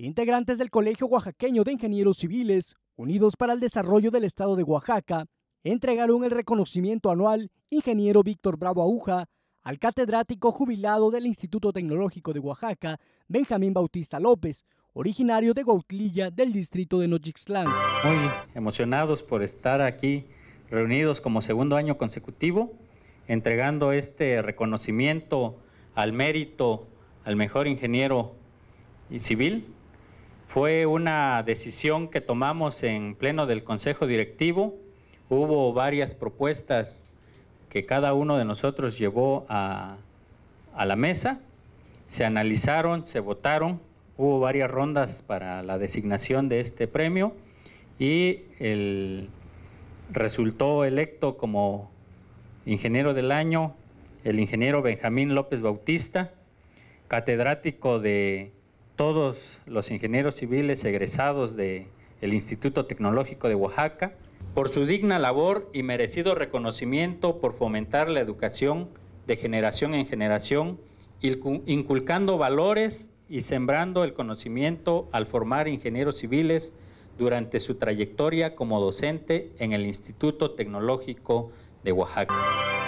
Integrantes del Colegio Oaxaqueño de Ingenieros Civiles, unidos para el desarrollo del Estado de Oaxaca, entregaron el reconocimiento anual Ingeniero Víctor Bravo Aúja al catedrático jubilado del Instituto Tecnológico de Oaxaca, Benjamín Bautista López, originario de Gautlilla, del distrito de Nochixtlán. Muy emocionados por estar aquí reunidos como segundo año consecutivo, entregando este reconocimiento al mérito al mejor ingeniero y civil fue una decisión que tomamos en pleno del Consejo Directivo. Hubo varias propuestas que cada uno de nosotros llevó a, la mesa. Se analizaron, se votaron. Hubo varias rondas para la designación de este premio y resultó electo como ingeniero del año el ingeniero Benjamín López Bautista, catedrático de todos los ingenieros civiles egresados del el Instituto Tecnológico de Oaxaca por su digna labor y merecido reconocimiento por fomentar la educación de generación en generación, inculcando valores y sembrando el conocimiento al formar ingenieros civiles durante su trayectoria como docente en el Instituto Tecnológico de Oaxaca.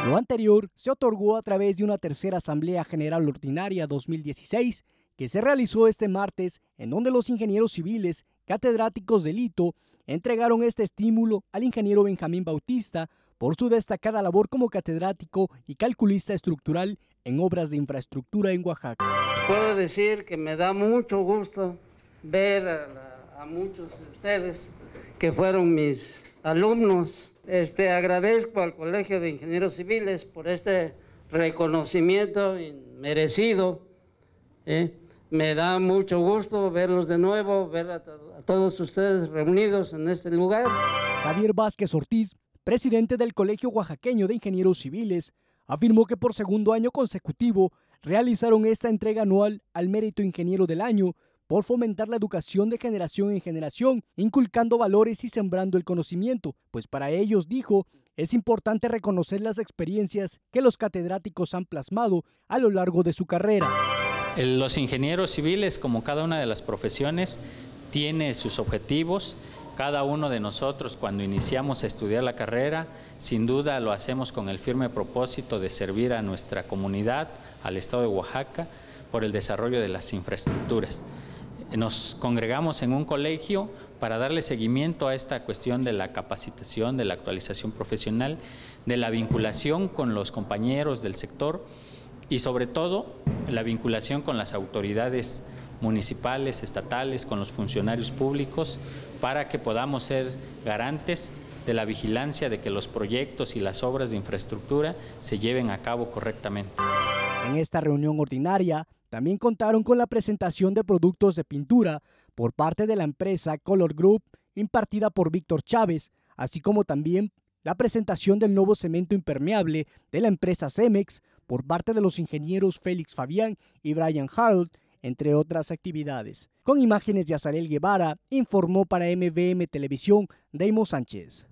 Lo anterior se otorgó a través de una tercera Asamblea General Ordinaria 2016 que se realizó este martes, en donde los ingenieros civiles, catedráticos del ITO entregaron este estímulo al ingeniero Benjamín Bautista por su destacada labor como catedrático y calculista estructural en obras de infraestructura en Oaxaca. Puedo decir que me da mucho gusto ver a, muchos de ustedes que fueron mis alumnos. Este, agradezco al Colegio de Ingenieros Civiles por este reconocimiento merecido. ¿eh? Me da mucho gusto verlos de nuevo, ver a, todos ustedes reunidos en este lugar. Javier Vázquez Ortiz, presidente del Colegio Oaxaqueño de Ingenieros Civiles, afirmó que por segundo año consecutivo realizaron esta entrega anual al mérito ingeniero del año por fomentar la educación de generación en generación, inculcando valores y sembrando el conocimiento, pues para ellos, dijo, es importante reconocer las experiencias que los catedráticos han plasmado a lo largo de su carrera. Los ingenieros civiles, como cada una de las profesiones, tiene sus objetivos. Cada uno de nosotros cuando iniciamos a estudiar la carrera, sin duda lo hacemos con el firme propósito de servir a nuestra comunidad, al Estado de Oaxaca, por el desarrollo de las infraestructuras. Nos congregamos en un colegio para darle seguimiento a esta cuestión de la capacitación, de la actualización profesional, de la vinculación con los compañeros del sector y sobre todo la vinculación con las autoridades municipales, estatales, con los funcionarios públicos, para que podamos ser garantes de la vigilancia de que los proyectos y las obras de infraestructura se lleven a cabo correctamente. En esta reunión ordinaria también contaron con la presentación de productos de pintura por parte de la empresa Color Group impartida por Víctor Chávez, así como también la presentación del nuevo cemento impermeable de la empresa Cemex por parte de los ingenieros Félix Fabián y Brian Harold, entre otras actividades. Con imágenes de Azarel Guevara, informó para MVM Televisión Deimos Sánchez.